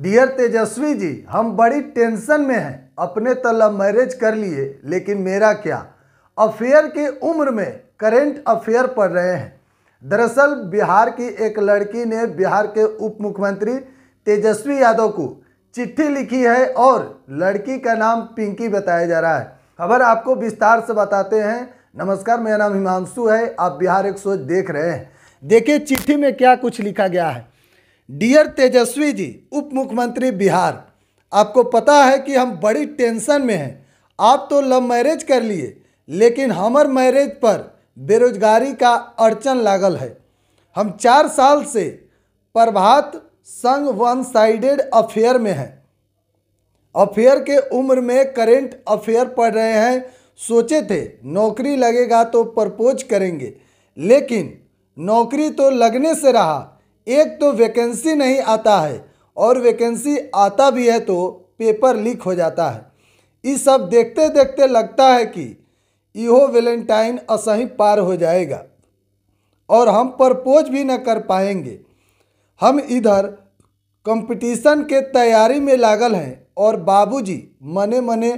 dear तेजस्वी जी हम बड़ी tension में हैं अपने तो लव मैरिज कर लिए लेकिन मेरा क्या अफेयर के उम्र में करेंट अफेयर पढ़ रहे हैं दरअसल बिहार की एक लड़की ने बिहार के उप मुख्यमंत्री तेजस्वी यादव को चिट्ठी लिखी है और लड़की का नाम पिंकी बताया जा रहा है खबर आपको विस्तार से बताते हैं नमस्कार मेरा नाम हिमांशु है आप बिहार एक सोच देख रहे हैं देखिए चिट्ठी में क्या कुछ लिखा गया है डियर तेजस्वी जी उप मुख्यमंत्री बिहार आपको पता है कि हम बड़ी टेंशन में हैं आप तो लव मैरिज कर लिए लेकिन हमर मैरिज पर बेरोजगारी का अड़चन लागल है हम चार साल से प्रभात संग वन साइडेड अफेयर में हैं अफेयर के उम्र में करेंट अफेयर पढ़ रहे हैं सोचे थे नौकरी लगेगा तो प्रपोज करेंगे लेकिन नौकरी तो लगने से रहा एक तो वैकेंसी नहीं आता है और वैकेंसी आता भी है तो पेपर लीक हो जाता है ये सब देखते देखते लगता है कि इहो वैलेंटाइन असही पार हो जाएगा और हम प्रपोज भी न कर पाएंगे हम इधर कंपटीशन के तैयारी में लागल हैं और बाबूजी मने मने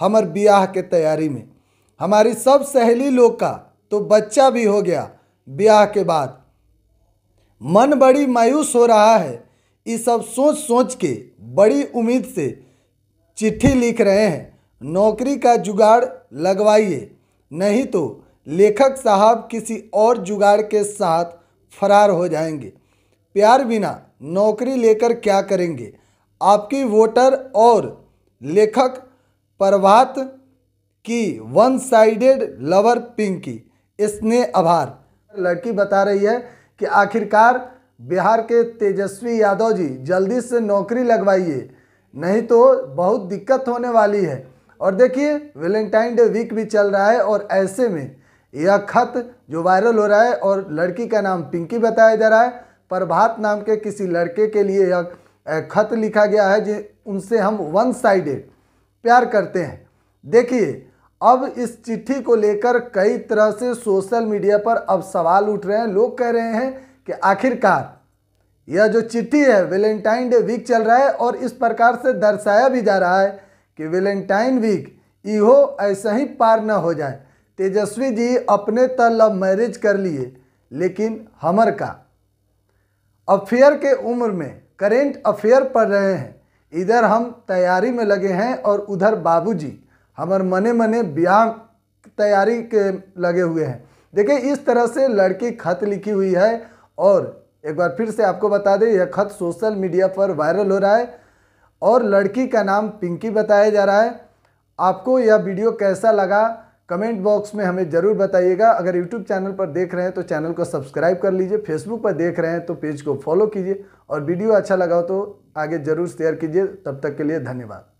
हमर ब्याह के तैयारी में हमारी सब सहेली लोग का तो बच्चा भी हो गया ब्याह के बाद मन बड़ी मायूस हो रहा है ये सब सोच सोच के बड़ी उम्मीद से चिट्ठी लिख रहे हैं नौकरी का जुगाड़ लगवाइए नहीं तो लेखक साहब किसी और जुगाड़ के साथ फरार हो जाएंगे प्यार बिना नौकरी लेकर क्या करेंगे आपकी वोटर और लेखक प्रभात की वन साइडेड लवर पिंकी इसने आभार लड़की बता रही है कि आखिरकार बिहार के तेजस्वी यादव जी जल्दी से नौकरी लगवाइए नहीं तो बहुत दिक्कत होने वाली है और देखिए वैलेंटाइन डे वीक भी चल रहा है और ऐसे में यह खत जो वायरल हो रहा है और लड़की का नाम पिंकी बताया जा रहा है प्रभात नाम के किसी लड़के के लिए यह खत लिखा गया है जो उनसे हम वन साइडेड प्यार करते हैं देखिए अब इस चिट्ठी को लेकर कई तरह से सोशल मीडिया पर अब सवाल उठ रहे हैं लोग कह रहे हैं कि आखिरकार यह जो चिट्ठी है वेलेंटाइन डे वीक चल रहा है और इस प्रकार से दर्शाया भी जा रहा है कि वेलेंटाइन वीक इहो ऐसा ही पार न हो जाए तेजस्वी जी अपने त लव मैरिज कर लिए लेकिन हमर का अफेयर के उम्र में करेंट अफेयर पढ़ रहे हैं इधर हम तैयारी में लगे हैं और उधर बाबूजी हमार मने मने ब्याह तैयारी के लगे हुए हैं देखिए इस तरह से लड़की खत लिखी हुई है और एक बार फिर से आपको बता दें यह खत सोशल मीडिया पर वायरल हो रहा है और लड़की का नाम पिंकी बताया जा रहा है आपको यह वीडियो कैसा लगा कमेंट बॉक्स में हमें ज़रूर बताइएगा अगर यूट्यूब चैनल पर देख रहे हैं तो चैनल को सब्सक्राइब कर लीजिए फेसबुक पर देख रहे हैं तो पेज को फॉलो कीजिए और वीडियो अच्छा लगा हो तो आगे ज़रूर शेयर कीजिए तब तक के लिए धन्यवाद